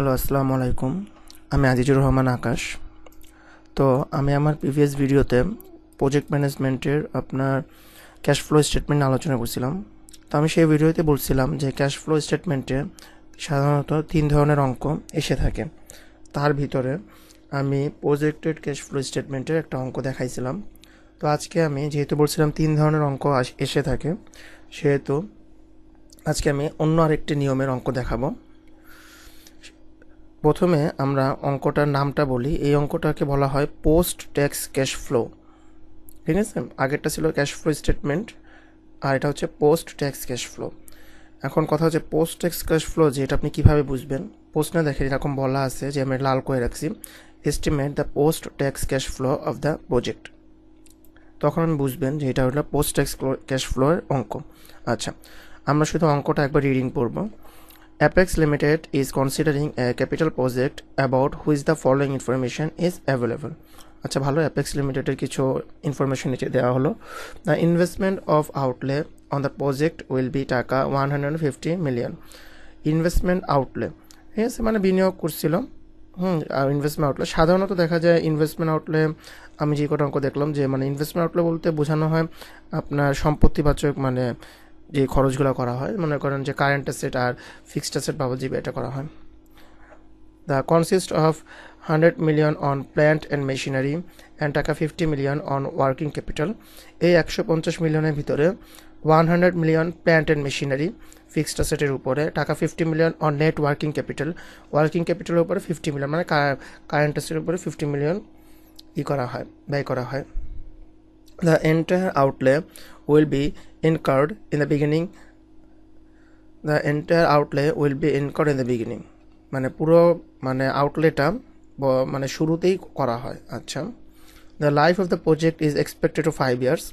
Hello আসসালামু আলাইকুম আমি আজিজুর রহমান আকাশ তো আমি আমার প্রিভিয়াস ভিডিওতে প্রজেক্ট ম্যানেজমেন্টের আপনার ক্যাশ ফ্লো স্টেটমেন্ট আলোচনা করছিলাম তো আমি সেই ভিডিওতে বলছিলাম যে ক্যাশ ফ্লো স্টেটমেন্টে সাধারণত তিন ধরনের অঙ্ক এসে থাকে তার ভিতরে আমি প্রজেক্টেড ক্যাশ ফ্লো স্টেটমেন্টের একটা অঙ্ক দেখাইছিলাম তো আজকে আমি যেহেতু বলছিলাম তিন ধরনের অঙ্ক এসে থাকে সেহেতু আজকে আমি অন্য আরেকটি নিয়মের অঙ্ক দেখাবো প্রথমে আমরা অঙ্কটার নামটা বলি এই অঙ্কটাকে বলা হয় পোস্ট ট্যাক্স ক্যাশ ফ্লো ঠিক আছে আগেরটা ছিল ক্যাশ ফ্লো স্টেটমেন্ট আর এটা হচ্ছে পোস্ট ট্যাক্স ক্যাশ ফ্লো এখন কথা হচ্ছে পোস্ট ট্যাক্স ক্যাশ ফ্লো যে এটা আপনি কীভাবে বুঝবেন প্রশ্নে দেখেন এরকম বলা আছে যে আমি লাল করে রাখছি estimate the post tax cash flow of the project তখন আপনি বুঝবেন যে এটা হলো পোস্ট ট্যাক্স ক্যাশ ফ্লোয়ের অঙ্ক আচ্ছা আমরা শুধু অঙ্কটা একবার রিডিং করবো Apex Limited is considering a capital project about which the following information is available. আচ্ছা ভালো অ্যাপেক্স লিমিটেডের কিছু ইনফরমেশন নিচে দেওয়া হলো the investment of outlay on the project will be taka one hundred fifty million investment outlay ঠিক আছে মানে বিনিয়োগ করছিল হুম আর ইনভেস্টমেন্ট আউটলে সাধারণত দেখা যায় ইনভেস্টমেন্ট আউটলে আমি যে কটা অঙ্ক দেখলাম যে মানে ইনভেস্টমেন্ট আউটলে বলতে বোঝানো হয় আপনার সম্পত্তি বাচক মানে যে খরচগুলো করা হয় মনে করেন যে কারেন্ট অ্যাসেট আর ফিক্সড অ্যাসেট বাবদ জিবি এটা করা হয় the consist of hundred million on plant and machinery and taka fifty million on working capital এই একশো পঞ্চাশ মিলিয়নের ভিতরে one hundred million plant and machinery fixed অ্যাসেটের উপরে taka fifty million on net working capital working ক্যাপিটালের উপরে ফিফটি মিলিয়ন মানে কারেন্ট অ্যাসেটের উপরে ফিফটি মিলিয়ন ই করা হয় ব্যয় করা হয় the entire outlay will be incurred in the beginning the entire outlay will be incurred in the beginning মানে পুরো মানে আউটলেটা মানে শুরুতেই করা হয় আচ্ছা the life of the project is expected to five years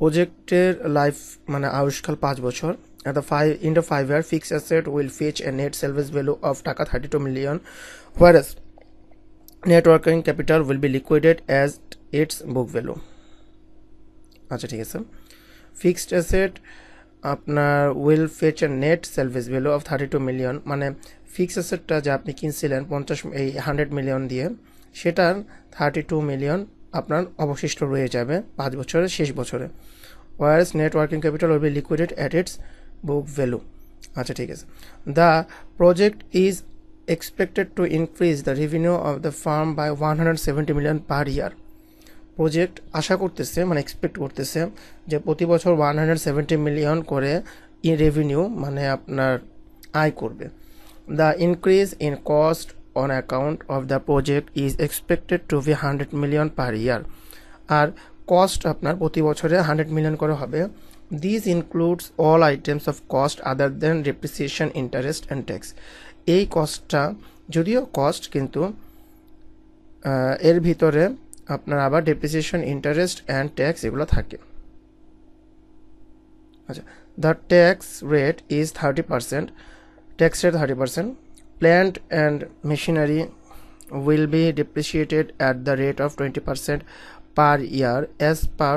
প্রজেক্টের লাইফ মানে আয়ুষ্কাল পাঁচ বছর at the five in the five year fix asset will fetch a net salvage value of taka thirty two million whereas net working capital will be liquidated as its book value আচ্ছা ঠিক আছে fixed asset আপনার will fetch a net salvage value of thirty two million মানে fixed অ্যাসেটটা যা আপনি কিনছিলেন পঞ্চাশ এই হান্ড্রেড মিলিয়ন দিয়ে সেটার থার্টি টু মিলিয়ন আপনার অবশিষ্ট রয়ে যাবে পাঁচ বছরের শেষ বছরে whereas net working capital will be liquidated at its book value আচ্ছা ঠিক আছে the project is expected to increase the revenue of revenue firm by one hundred seventy million per year project আশা করতেছে মানে এক্সপেক্ট করতেছে যে প্রতি বছর ওয়ান হান্ড্রেড সেভেন্টি মিলিয়ন করে ইন রেভিনিউ মানে আপনার আয় করবে the increase in cost on account of the project is expected to be hundred million per year আর কস্ট আপনার প্রতি বছরে হান্ড্রেড মিলিয়ন করে হবে this includes all items of cost other than depreciation interest and tax এই কস্টটা যদিও cost কিন্তু এর ভিতরে আপনার আবার ডেপ্রিসিয়েশন ইন্টারেস্ট অ্যান্ড ট্যাক্স এগুলো থাকে আচ্ছা the tax rate is thirty percent tax rate thirty percent plant and machinery will be depreciated at the rate of twenty percent per year as per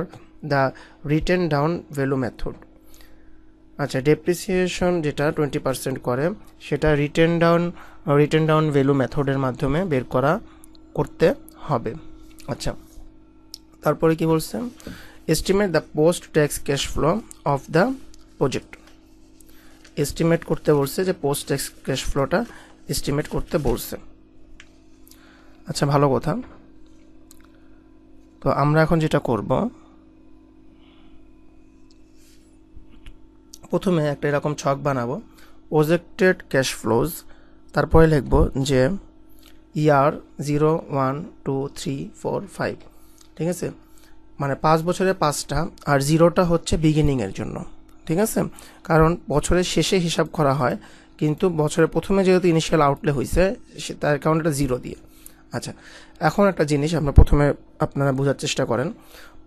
the written down value method আচ্ছা depreciation যেটা twenty percent করে সেটা written down written down value মেথডের মাধ্যমে বের করা করতে হবে আচ্ছা তারপরে কি বলছে estimate the post tax cash flow of the project estimate করতে বলছে যে পোস্ট ট্যাক্স ক্যাশ ফ্লোটা এস্টিমেট করতে বলছে আচ্ছা ভালো কথা তো আমরা এখন যেটা করব প্রথমে একটা এরকম ছক বানাবো প্রজেক্টেড ক্যাশ ফ্লোজ তারপরে লিখব যে year zero one two three four five ঠিক আছে মানে পাঁচ বছরে পাঁচটা আর জিরোটা হচ্ছে বিগিনিংয়ের জন্য ঠিক আছে কারণ বছরের শেষে হিসাব করা হয় কিন্তু বছরের প্রথমে যেহেতু ইনিশিয়াল আউটলে হয়েছে সে তার কারণ এটা জিরো দিয়ে আচ্ছা এখন একটা জিনিস আমরা প্রথমে আপনারা বোঝার চেষ্টা করেন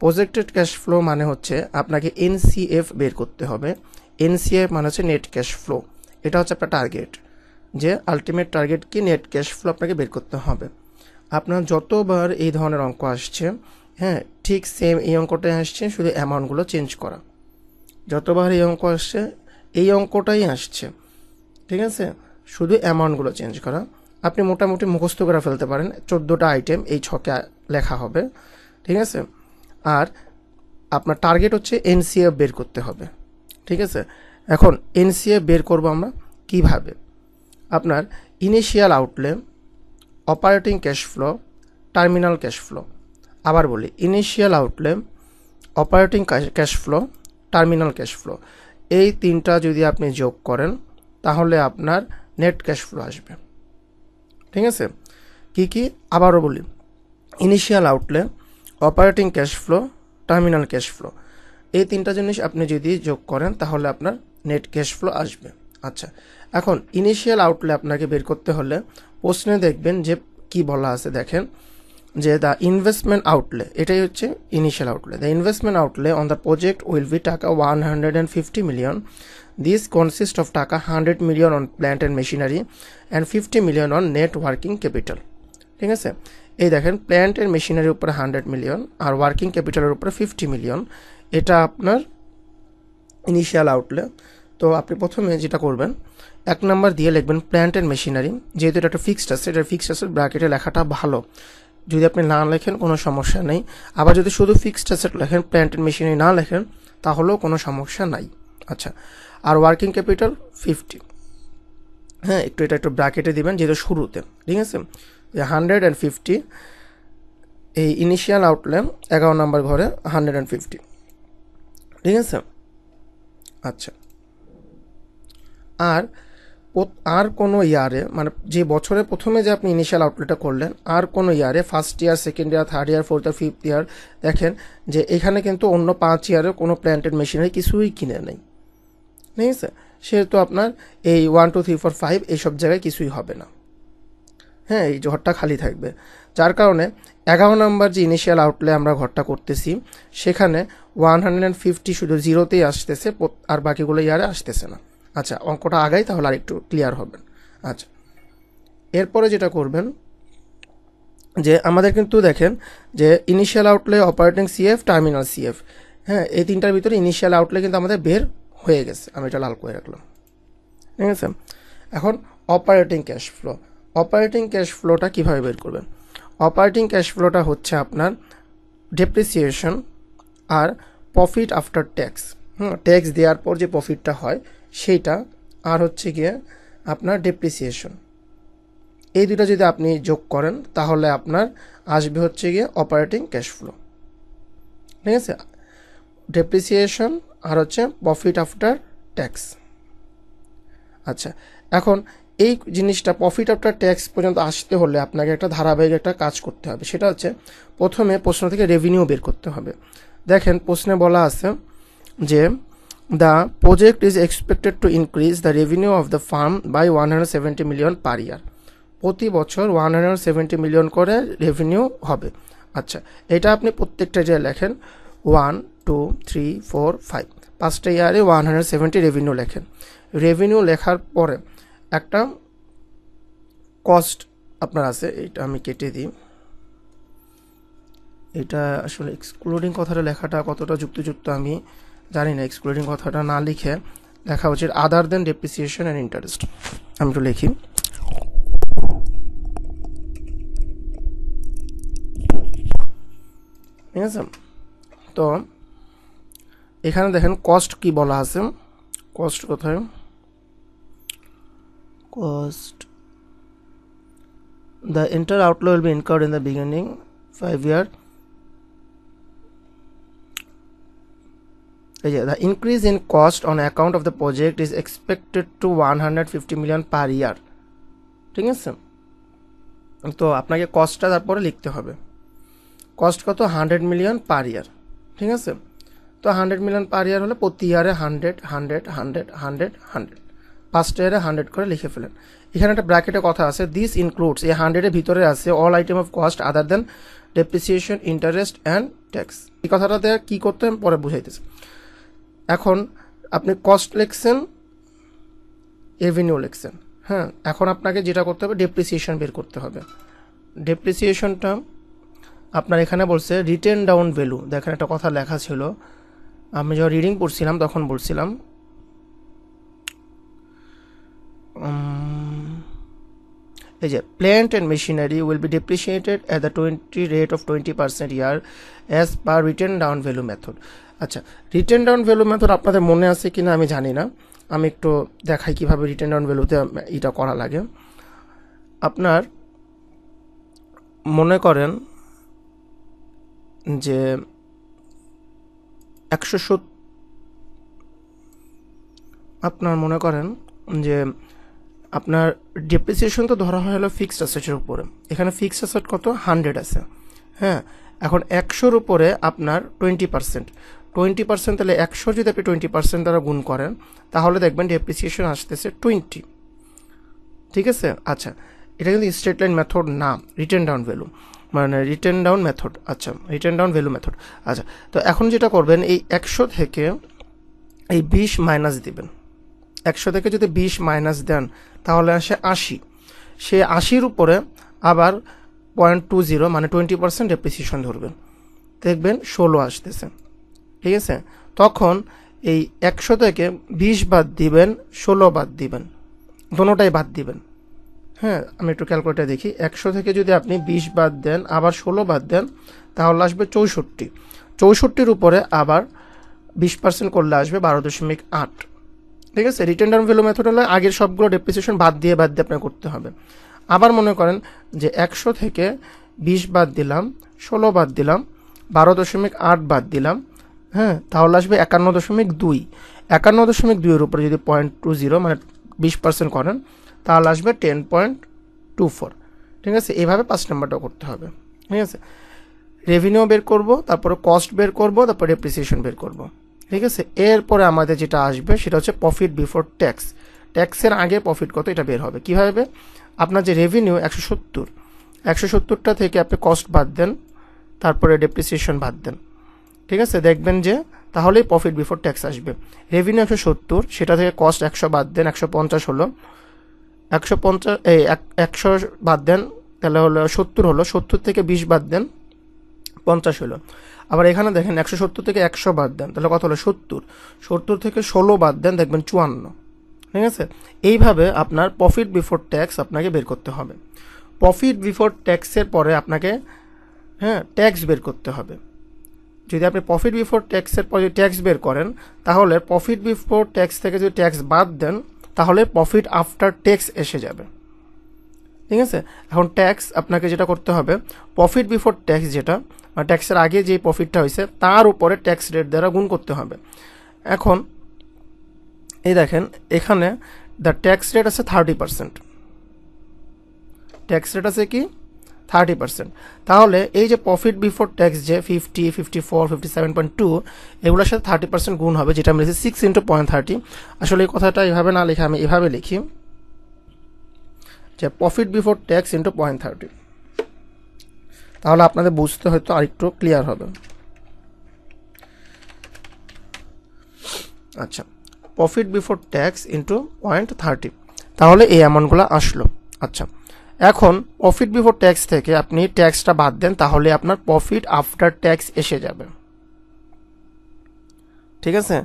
প্রজেক্টেড ক্যাশ ফ্লো মানে হচ্ছে আপনাকে এনসিএফ বের করতে হবে এনসিএফ মানে হচ্ছে নেট ক্যাশ ফ্লো এটা হচ্ছে আপনার টার্গেট যে আলটিমেট টার্গেট কি নেট ক্যাশ ফ্লো আপনাকে বের করতে হবে আপনার যতবার এই ধরনের অঙ্ক আসছে হ্যাঁ ঠিক সেম এই অঙ্কটাই আসছে শুধু অ্যামাউন্টগুলো চেঞ্জ করা যতবার এই অঙ্ক আসছে এই অঙ্কটাই আসছে ঠিক আছে শুধু অ্যামাউন্টগুলো চেঞ্জ করা আপনি মোটামুটি মুখস্থ করে ফেলতে পারেন চোদ্দোটা আইটেম এই ছকে লেখা হবে ঠিক আছে আর আপনার টার্গেট হচ্ছে এনসিএফ বের করতে হবে ঠিক আছে এখন এনসিএফ বের করবো আমরা কীভাবে আপনার initial outlay operating cash flow terminal cash flow আবার বলি initial outlay operating cash flow terminal cash flow এই তিনটা যদি আপনি যোগ করেন তাহলে আপনার নেট ক্যাশ ফ্লো আসবে ঠিক আছে কি কি আবারও বলি initial outlay operating cash flow terminal cash flow এই তিনটা জিনিস আপনি যদি যোগ করেন তাহলে আপনার নেট ক্যাশ ফ্লো আসবে আচ্ছা এখন ইনিশিয়াল আউটলে আপনাকে বের করতে হলে প্রশ্নে দেখবেন যে কি বলা আছে দেখেন যে দ্য ইনভেস্টমেন্ট আউটলে এটাই হচ্ছে initial outlay the investment outlay on the project will be taka one hundred and fifty million this consist of taka hundred million on plant and machinery and fifty million on net working capital ঠিক আছে এই দেখেন plant and মেশিনারির উপরে hundred million আর working ক্যাপিটালের উপরে fifty million এটা আপনার ইনিশিয়াল আউটলে তো আপনি প্রথমে যেটা করবেন এক নাম্বার দিয়ে লিখবেন প্ল্যান্ট অ্যান্ড মেশিনারি যেহেতু এটা একটা ফিক্সড আছে এটা ফিক্সড আছে ব্র্যাকেটে লেখাটা ভালো যদি আপনি না লেখেন কোনো সমস্যা নেই আবার যদি শুধু ফিক্সড অ্যাসেট লেখেন প্ল্যান্ট অ্যান্ড মেশিনারি না লেখেন তাহলেও কোনো সমস্যা নাই আচ্ছা আর ওয়ার্কিং ক্যাপিটাল ফিফটি হ্যাঁ একটু এটা একটু ব্র্যাকেটে দিবেন যেহেতু শুরুতে ঠিক আছে যে হান্ড্রেড অ্যান্ড ফিফটি এই ইনিশিয়াল আউটলে এগারো নাম্বার ঘরে হান্ড্রেড অ্যান্ড ফিফটি ঠিক আছে আচ্ছা আর আর কোনো ইয়ারে মানে যে বছরে প্রথমে যে আপনি ইনিশিয়াল আউটলেটটা করলেন আর কোনো ইয়ারে first year second year third year fourth year fifth year দেখেন যে এখানে কিন্তু অন্য পাঁচ ইয়ারে কোনো প্ল্যান্টেড মেশিনারি কিছুই কিনে নেই ঠিক আছে সেহেতু আপনার এই one two three four five এইসব জায়গায় কিছুই হবে না হ্যাঁ এই ঘরটা খালি থাকবে যার কারণে এগারো নাম্বার যে ইনিশিয়াল আউটলে আমরা ঘরটা করতেছি সেখানে ওয়ান হান্ড্রেড অ্যান্ড ফিফটি শুধু জিরোতেই আসতেছে আর বাকিগুলো ইয়ারে আসতেছে না আচ্ছা অঙ্কটা আগাই তাহলে আরেকটু ক্লিয়ার হবেন আচ্ছা এরপরে যেটা করবেন যে আমাদের কিন্তু দেখেন যে initial outlay operating CF terminal CF হ্যাঁ এই তিনটার ভিতরে ইনিশিয়াল আউটলে কিন্তু আমাদের বের হয়ে গেছে আমি এটা লাল করে রাখলাম ঠিক আছে এখন operating cash flow operating cash ফ্লোটা কীভাবে বের করবেন অপারেটিং ক্যাশ ফ্লোটা হচ্ছে আপনার ডেপ্রিসিয়েশন আর প্রফিট আফটার ট্যাক্স হুম ট্যাক্স দেওয়ার পর যে প্রফিটটা হয় সেইটা আর হচ্ছে গিয়ে আপনার ডেপ্রিসিয়েশন এই দুটা যদি আপনি যোগ করেন তাহলে আপনার আসবে হচ্ছে গিয়ে অপারেটিং ক্যাশ ফ্লো ঠিক আছে ডেপ্রিসিয়েশন আর হচ্ছে প্রফিট আফটার ট্যাক্স আচ্ছা এখন এই জিনিসটা প্রফিট আফটার ট্যাক্স পর্যন্ত আসতে হলে আপনাকে একটা ধারাবাহিক একটা কাজ করতে হবে সেটা হচ্ছে প্রথমে প্রশ্ন থেকে রেভিনিউ বের করতে হবে দেখেন প্রশ্নে বলা আছে যে The project is expected to increase the revenue of the firm by 170 million per year. প্রতি বছর ওয়ান হান্ড্রেড সেভেন্টি মিলিয়ন করে রেভিনিউ হবে আচ্ছা এটা আপনি প্রত্যেকটা যে লেখেন one two three four five পাঁচটা ইয়ারে ওয়ান হান্ড্রেড সেভেন্টি রেভিনিউ লেখেন রেভিনিউ লেখার পরে একটা কস্ট আপনার আছে এটা আমি কেটে দিই এটা আসলে এক্সক্লুডিং কথাটা লেখাটা কতটা যুক্তিযুক্ত আমি জানিনা এক্সক্লুডিং কথাটা না লিখে লেখা আছে other than depreciation and interest আমি তো লিখি মিংসম তো এখানে দেখেন কস্ট কি বলা আছে কস্ট কত হয় cost the entire outlay will be incurred in the beginning 5 year the increase in cost on account of the project is expected to 150 million per year ঠিক আছে তো আপনাকে কস্টটা তারপরে লিখতে হবে কস্ট কত হান্ড্রেড মিলিয়ন পার ইয়ার ঠিক আছে তো হান্ড্রেড মিলিয়ন পার ইয়ার হলে প্রতি ইয়ারে hundred hundred hundred hundred hundred first ইয়ারে হান্ড্রেড করে লিখে ফেলেন এখানে একটা ব্র্যাকেটে কথা আছে দিস ইনক্লুডস এই হান্ড্রেডের ভিতরে আছে all item of cost other than depreciation interest and tax এই কথাটাতে কী করতে পরে বুঝাইতেছে এখন আপনি কস্ট লিখছেন এভিনিউ লিখছেন হ্যাঁ এখন আপনাকে যেটা করতে হবে ডেপ্রিসিয়েশন বের করতে হবে ডেপ্রিসিয়েশনটা আপনার এখানে বলছে রিটেন ডাউন ভ্যালু দেখেন একটা কথা লেখা ছিল আমি যখন রিডিং পড়ছিলাম তখন বলছিলাম এই যে plant and machinery will be depreciated at the twenty rate of twenty percent year as per written down value method আচ্ছা রিটার্ন ডাউন ভ্যালু মেথড আপনাদের মনে আছে কি না আমি জানি না আমি একটু দেখাই কিভাবে রিটার্ন ডাউন ভ্যালুতে এটা করা লাগে আপনার মনে করেন যে একশো সত্তর আপনার মনে করেন যে আপনার ডেপ্রিসিয়েশন তো ধরা হয় হলো ফিক্সড অ্যাসেটের উপরে এখানে ফিক্সড অ্যাসেট কত হান্ড্রেড আছে হ্যাঁ এখন একশোর উপরে আপনার টোয়েন্টি পার্সেন্ট টোয়েন্টি পার্সেন্ট তাহলে একশো যদি আপনি টোয়েন্টি পার্সেন্ট দ্বারা গুণ করেন তাহলে দেখবেন ডেপ্রিসিয়েশন আসতেছে টোয়েন্টি ঠিক আছে আচ্ছা এটা কিন্তু স্ট্রেট লাইন মেথড না রিটার্ন ডাউন ভ্যালু মানে রিটার্ন ডাউন মেথড আচ্ছা রিটার্ন ডাউন ভ্যালু মেথড আচ্ছা তো এখন যেটা করবেন এই একশো থেকে এই বিশ মাইনাস দিবেন একশো থেকে যদি বিশ মাইনাস দেন তাহলে আসে আশি সে আশির উপরে আবার পয়েন্ট টু জিরো মানে টোয়েন্টি পার্সেন্ট ডেপ্রিসিয়েশন ধরবেন দেখবেন ষোলো আসতেছে ঠিক আছে তখন এই একশো থেকে বিশ বাদ দিবেন ষোলো বাদ দিবেন দোনোটাই বাদ দিবেন হ্যাঁ আমি একটু ক্যালকুলেটে দেখি একশো থেকে যদি আপনি বিশ বাদ দেন আবার ষোলো বাদ দেন তাহলে আসবে চৌষট্টি চৌষট্টির উপরে আবার বিশ পার্সেন্ট করলে আসবে বারো দশমিক আট ঠিক আছে রিটার্ন ডাউন ভ্যালু মেথড হলে আগের সবগুলো ডেপ্রিসিয়েশন বাদ দিয়ে বাদ দিয়ে আপনাকে করতে হবে আবার মনে করেন যে একশো থেকে বিশ বাদ দিলাম ষোলো বাদ দিলাম বারো দশমিক আট বাদ দিলাম হ্যাঁ তাহলে আসবে একান্ন দশমিক দুই একান্ন দশমিক দুইয়ের উপরে যদি পয়েন্ট টু জিরো মানে বিশ পার্সেন্ট করেন তাহলে আসবে টেন পয়েন্ট টু ফোর ঠিক আছে এইভাবে পাঁচ নাম্বারটা করতে হবে ঠিক আছে রেভিনিউ বের করব তারপরে কস্ট বের করব তারপরে ডেপ্রিসিয়েশন বের করব ঠিক আছে এরপরে আমাদের যেটা আসবে সেটা হচ্ছে প্রফিট বিফোর ট্যাক্স ট্যাক্সের আগে প্রফিট কত এটা বের হবে কীভাবে আপনার যে রেভিনিউ একশো সত্তর একশো সত্তরটা থেকে আপনি কস্ট বাদ দেন তারপরে ডেপ্রিসিয়েশন বাদ দেন ঠিক আছে দেখবেন যে তাহলেই প্রফিট বিফোর ট্যাক্স আসবে রেভিনিউ একশো সত্তর সেটা থেকে কস্ট একশো বাদ দেন একশো পঞ্চাশ হলো একশো পঞ্চাশ এই একশো বাদ দেন তাহলে হলো সত্তর হলো সত্তর থেকে বিশ বাদ দেন পঞ্চাশ হলো আবার এখানে দেখেন একশো সত্তর থেকে একশো বাদ দেন তাহলে কত হলো সত্তর সত্তর থেকে ষোলো বাদ দেন দেখবেন চুয়ান্ন ঠিক আছে এইভাবে আপনার প্রফিট বিফোর ট্যাক্স আপনাকে বের করতে হবে প্রফিট বিফোর ট্যাক্সের পরে আপনাকে হ্যাঁ ট্যাক্স বের করতে হবে যদি আপনি প্রফিট বিফোর ট্যাক্সের পর যদি ট্যাক্স বের করেন তাহলে প্রফিট বিফোর ট্যাক্স থেকে যদি ট্যাক্স বাদ দেন তাহলে প্রফিট আফটার ট্যাক্স এসে যাবে ঠিক আছে এখন ট্যাক্স আপনাকে যেটা করতে হবে প্রফিট বিফোর ট্যাক্স যেটা ট্যাক্সের মানে আগে যে প্রফিটটা হয়েছে তার উপরে ট্যাক্স রেট দ্বারা গুণ করতে হবে এখন এই দেখেন এখানে দ্য ট্যাক্স রেট আছে থার্টি পার্সেন্ট ট্যাক্স রেট আছে কি থার্টি পার্সেন্ট তাহলে এই যে প্রফিট বিফোর ট্যাক্স যে fifty fifty four fifty seven point two এগুলোর সাথে থার্টি পার্সেন্ট গুণ হবে যেটা আমি লিখি সিক্স ইন্টু পয়েন্ট থার্টি আসলে এই কথাটা এভাবে না লিখে আমি এভাবে লিখি যে profit before tax into point thirty তাহলে আপনাদের বুঝতে হয়তো আরেকটু ক্লিয়ার হবে আচ্ছা profit before tax into point thirty তাহলে এই অ্যামাউন্টগুলো আসলো আচ্ছা এখন প্রফিট বিফোর ট্যাক্স থেকে আপনি ট্যাক্সটা বাদ দেন তাহলে আপনার প্রফিট আফটার ট্যাক্স এসে যাবে ঠিক আছে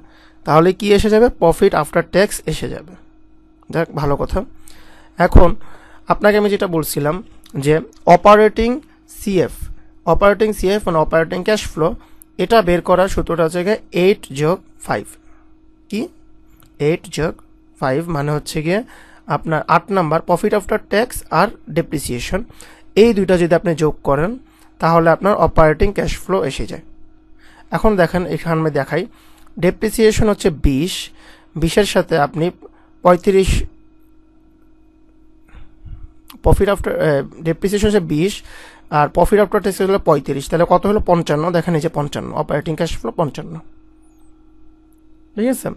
তাহলে কি এসে যাবে প্রফিট আফটার ট্যাক্স এসে যাবে যাক ভালো কথা এখন আপনাকে আমি যেটা বলছিলাম যে অপারেটিং সিএফ অপারেটিং সিএফ মানে অপারেটিং ক্যাশ ফ্লো এটা বের করার সূত্রটা হচ্ছে গিয়ে এইট যোগ ফাইভ কি এইট যোগ ফাইভ মানে হচ্ছে গিয়ে আপনার আট নাম্বার প্রফিট আফটার ট্যাক্স আর ডেপ্রিসিয়েশন এই দুইটা যদি আপনি যোগ করেন তাহলে আপনার অপারেটিং ক্যাশ ফ্লো এসে যায় এখন দেখেন এখানে দেখাই ডেপ্রিসিয়েশন হচ্ছে বিশ বিশের সাথে আপনি পঁয়ত্রিশ প্রফিট আফটার ডেপ্রিসিয়েশন হচ্ছে বিশ আর প্রফিট আফটার ট্যাক্স হলো পঁয়ত্রিশ তাহলে কত হলো পঞ্চান্ন দেখেন এই যে পঞ্চান্ন অপারেটিং ক্যাশ ফ্লো পঞ্চান্ন ঠিক আছে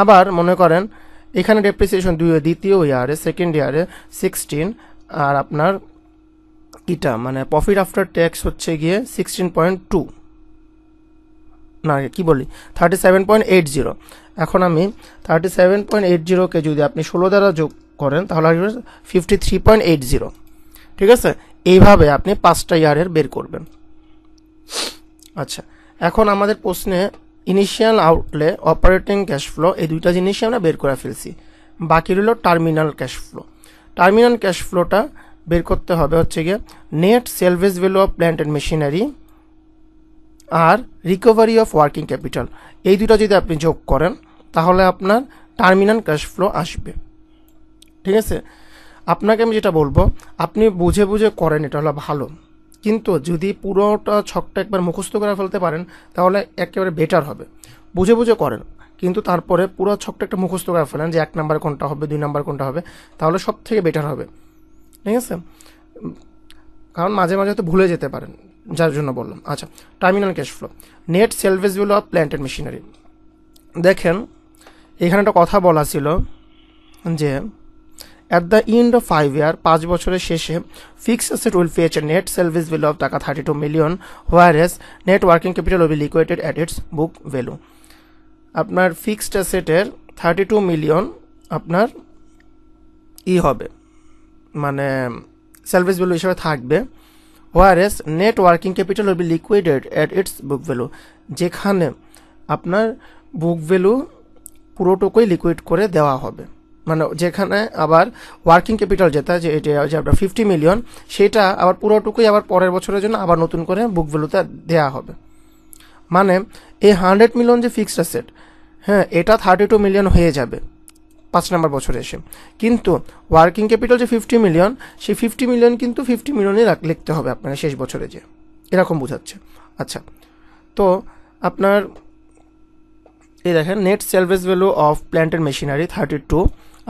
আবার মনে করেন এখানে ডেপ্রিসিয়েশন দুই দ্বিতীয় ইয়ারে সেকেন্ড ইয়ারে সিক্সটিন আর আপনার কিটা মানে প্রফিট আফটার ট্যাক্স হচ্ছে গিয়ে সিক্সটিন পয়েন্ট টু না কি বলি thirty seven point eight zero এখন আমি থার্টি সেভেন পয়েন্ট এইট জিরোকে যদি আপনি ষোলো দ্বারা যোগ করেন তাহলে আসবে fifty three point eight zero ঠিক আছে এইভাবে আপনি পাঁচটা ইয়ারের বের করবেন আচ্ছা এখন আমাদের প্রশ্নে initial outlay operating cash flow এই দুইটা জিনিসই আমরা বের করে ফেলছি বাকি রইল terminal cash flow terminal cash ফ্লোটা বের করতে হবে হচ্ছে গিয়ে net salvage value of plant and machinery আর রিকভারি অফ ওয়ার্কিং ক্যাপিটাল এই দুটো যদি আপনি যোগ করেন তাহলে আপনার টার্মিনাল ক্যাশ ফ্লো আসবে ঠিক আছে আপনাকে আমি যেটা বলবো আপনি বুঝে বুঝে করেন এটা হলো ভালো কিন্তু যদি পুরোটা ছকটা একবার মুখস্থ করে ফেলতে পারেন তাহলে একেবারে বেটার হবে বুঝে বুঝে করেন কিন্তু তারপরে পুরো ছকটা একটা মুখস্থ করে ফেলেন যে এক নাম্বার কোনটা হবে দুই নাম্বার কোনটা হবে তাহলে সব থেকে বেটার হবে ঠিক আছে কারণ মাঝে মাঝে তো ভুলে যেতে পারেন যার জন্য বললাম আচ্ছা terminal cash flow net salvage value of plant and machinery দেখেন এখানে একটা কথা বলা ছিল যে at the end of five year পাঁচ বছরের শেষে fixed asset will fetch net salvage value of taka thirty two million as net working capital will liquidated at its book value আপনার ফিক্সড অ্যাসেটের থার্টি টু মিলিয়ন আপনার ই হবে মানে সার্ভিস ভ্যালু হিসেবে থাকবে as net working capital will liquidated at its book value যেখানে আপনার বুক ভ্যালু পুরোটুকুই লিকুইড করে দেওয়া হবে মানে যেখানে আবার ওয়ার্কিং ক্যাপিটাল যেটা যে এটা হচ্ছে আপনার ফিফটি মিলিয়ন সেটা আবার পুরোটুকুই আবার পরের বছরের জন্য আবার নতুন করে বুক ভ্যালুতে দেওয়া হবে মানে এই হান্ড্রেড মিলিয়ন যে ফিক্সড অ্যাসেট হ্যাঁ এটা থার্টি টু মিলিয়ন হয়ে যাবে পাঁচ নম্বর বছরে এসে কিন্তু ওয়ার্কিং ক্যাপিটাল যে ফিফটি মিলিয়ন সেই ফিফটি মিলিয়ন কিন্তু ফিফটি মিলিয়নই লিখতে হবে আপনার শেষ বছরে যে এরকম বোঝাচ্ছে আচ্ছা তো আপনার এই দেখেন net salvage value of plant and machinery thirty two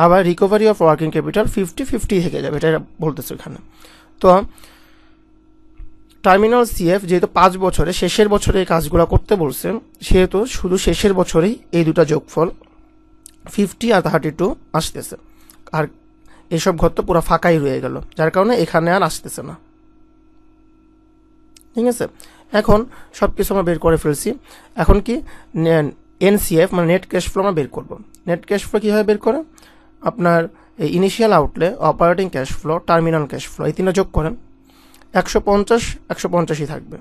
আবার recovery of working capital fifty fifty থেকে যাবে এটা বলতেছে এখানে তো টার্মিনাল সিএফ যেহেতু পাঁচ বছরে শেষের বছরে এই কাজগুলো করতে বলছে সেহেতু শুধু শেষের বছরেই এই দুটা যোগফল ফিফটি আর থার্টি টু আসতেছে আর এসব ঘর তো পুরো ফাঁকাই রয়ে গেল যার কারণে এখানে আর আসতেছে না ঠিক আছে এখন সব কিছু আমরা বের করে ফেলছি এখন কি এনসিএফ মানে নেট ক্যাশ ফ্লো আমরা বের করব নেট ক্যাশ ফ্লো কীভাবে বের করে আপনার এই initial outlay operating cash flow terminal cash flow এই তিনটা যোগ করেন একশো পঞ্চাশ একশো পঞ্চাশই থাকবে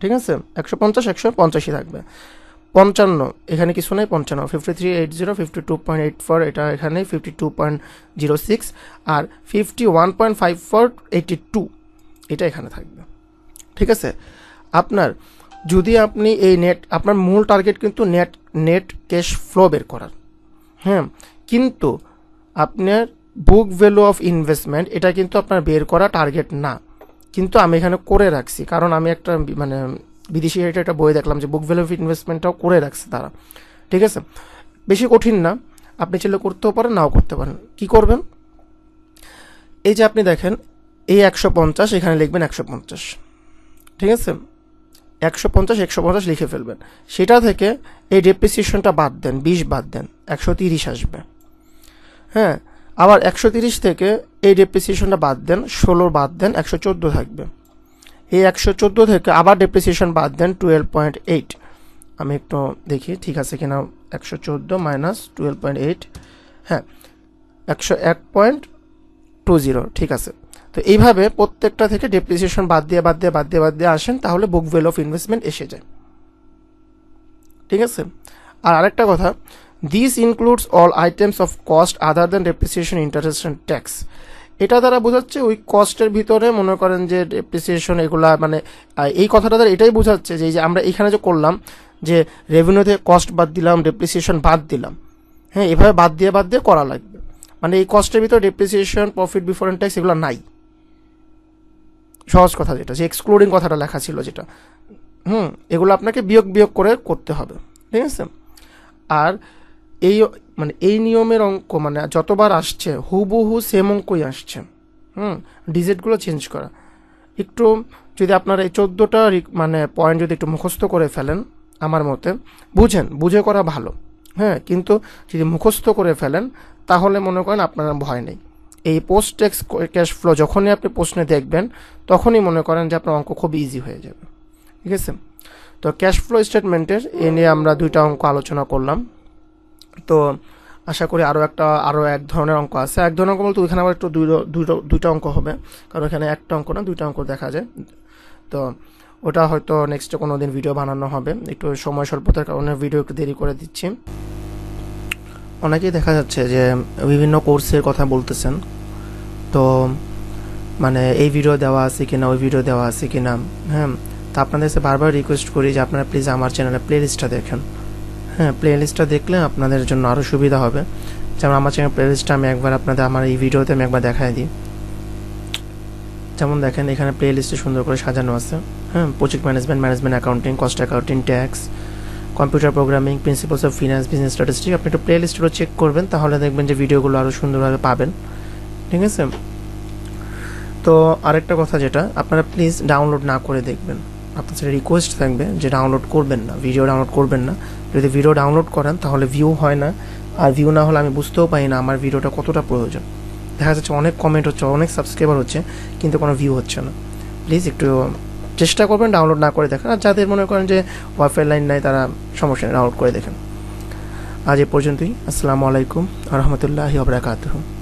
ঠিক আছে একশো পঞ্চাশ একশো পঞ্চাশই থাকবে পঞ্চান্ন এখানে কিছু নেই পঞ্চান্ন fifty three eight zero fifty two point eight four এটা এখানে fifty two point zero six আর fifty one point five four eighty two এটা এখানে থাকবে ঠিক আছে আপনার যদি আপনি এই নেট আপনার মূল টার্গেট কিন্তু নেট নেট ক্যাশ ফ্লো বের করার হ্যাঁ কিন্তু আপনার বুক ভ্যালু অফ ইনভেস্টমেন্ট এটা কিন্তু আপনার বের করা টার্গেট না কিন্তু আমি এখানে করে রাখছি কারণ আমি একটা মানে বিদেশি রেটে একটা বই দেখলাম যে বুক ভ্যালু অফ ইনভেস্টমেন্টটাও করে রাখছে তারা ঠিক আছে বেশি কঠিন না আপনি চাইলে করতেও পারেন নাও করতে পারেন কি করবেন এই যে আপনি দেখেন এই একশো পঞ্চাশ এখানে লিখবেন একশো পঞ্চাশ ঠিক আছে একশো পঞ্চাশ একশো পঞ্চাশ লিখে ফেলবেন সেটা থেকে এই ডেপ্রিসিয়েশনটা বাদ দেন বিশ বাদ দেন একশো তিরিশ আসবে হ্যাঁ আবার একশো তিরিশ থেকে এই ডেপ্রিসিয়েশনটা বাদ দেন ষোলো বাদ দেন একশো চোদ্দো থাকবে এই একশো চোদ্দো থেকে আবার ডেপ্রিসিয়েশন বাদ দেন টুয়েলভ পয়েন্ট এইট আমি একটু দেখি ঠিক আছে কিনা একশো চোদ্দো মাইনাস টুয়েলভ পয়েন্ট এইট হ্যাঁ একশো এক পয়েন্ট টু জিরো ঠিক আছে তো এইভাবে প্রত্যেকটা থেকে ডেপ্রিসিয়েশন বাদ দিয়ে বাদ দিয়ে বাদ দিয়ে বাদ দিয়ে আসেন তাহলে বুক ভ্যালু অফ ইনভেস্টমেন্ট এসে যায় ঠিক আছে আর আরেকটা কথা this includes all items of cost other than depreciation interest and tax এটা দ্বারা বোঝাচ্ছে ওই কস্টের ভিতরে মনে করেন যে ডেপ্রিসিয়েশন এগুলা মানে এই কথাটা দ্বারা এটাই বোঝাচ্ছে যে এই যে আমরা এখানে যে করলাম যে রেভিনিউ থেকে কস্ট বাদ দিলাম ডেপ্রিসিয়েশন বাদ দিলাম হ্যাঁ এভাবে বাদ দিয়ে বাদ দিয়ে করা লাগবে মানে এই কস্টের ভিতরে depreciation profit before and tax এগুলো নাই সহজ কথা যেটা যে এক্সক্লুডিং কথাটা লেখা ছিল যেটা হুম এগুলো আপনাকে বিয়োগ বিয়োগ করে করতে হবে ঠিক আছে আর এই মানে এই নিয়মের অঙ্ক মানে যতবার আসছে হুবহু সেম অঙ্কই আসছে হুম ডিজিটগুলো চেঞ্জ করা একটু যদি আপনারা এই চোদ্দোটা মানে পয়েন্ট যদি একটু মুখস্থ করে ফেলেন আমার মতে বুঝেন বুঝে করা ভালো হ্যাঁ কিন্তু যদি মুখস্থ করে ফেলেন তাহলে মনে করেন আপনার ভয় নেই এই পোস্ট ট্যাক্স ক্যাশ ফ্লো যখনই আপনি প্রশ্নে দেখবেন তখনই মনে করেন যে আপনার অঙ্ক খুব ইজি হয়ে যাবে ঠিক আছে তো ক্যাশ ফ্লো স্টেটমেন্টের এ নিয়ে আমরা দুইটা অঙ্ক আলোচনা করলাম তো আশা করি আরও একটা আরও এক ধরনের অঙ্ক আছে এক ধরনের অঙ্ক বলতে ওইখানে আবার একটু দুটো দুইটা অঙ্ক হবে কারণ এখানে একটা অঙ্ক না দুইটা অঙ্ক দেখা যায় তো ওটা হয়তো নেক্সটে কোনো দিন ভিডিও বানানো হবে একটু সময় স্বল্পতার কারণে ভিডিও একটু দেরি করে দিচ্ছি অনেকেই দেখা যাচ্ছে যে বিভিন্ন কোর্সের কথা বলতেছেন তো মানে এই ভিডিও দেওয়া আছে কি না ওই ভিডিও দেওয়া আছে কি না হ্যাঁ তা আপনাদের কাছে বারবার রিকোয়েস্ট করি যে আপনারা প্লিজ আমার চ্যানেলে লিস্টটা দেখেন হ্যাঁ প্লে লিস্টটা দেখলে আপনাদের জন্য আরও সুবিধা হবে যেমন আমার চ্যানেল প্লে লিস্টটা আমি একবার আপনাদের আমার এই ভিডিওতে আমি একবার দেখাই দিই যেমন দেখেন এখানে প্লে লিস্টে সুন্দর করে সাজানো আছে হ্যাঁ project management management accounting cost accounting tax computer programming principles of finance business statistic আপনি একটু প্লে লিস্টগুলো চেক করবেন তাহলে দেখবেন যে ভিডিওগুলো আরও সুন্দরভাবে পাবেন ঠিক আছে তো আরেকটা কথা যেটা আপনারা প্লিজ ডাউনলোড না করে দেখবেন আপনার সেটা রিকোয়েস্ট থাকবে যে ডাউনলোড করবেন না ভিডিও ডাউনলোড করবেন না যদি ভিডিও ডাউনলোড করেন তাহলে ভিউ হয় না আর ভিউ না হলে আমি বুঝতেও পারি না আমার ভিডিওটা কতটা প্রয়োজন দেখা যাচ্ছে অনেক কমেন্ট হচ্ছে অনেক সাবস্ক্রাইবার হচ্ছে কিন্তু কোনো ভিউ হচ্ছে না প্লিজ একটু চেষ্টা করবেন ডাউনলোড না করে দেখেন আর যাদের মনে করেন যে ওয়াইফাই লাইন নাই তারা সমস্যা নেই ডাউনলোড করে দেখেন আজ এ পর্যন্তই আসসালামু আলাইকুম রহমতুল্লাহ আবরাকাত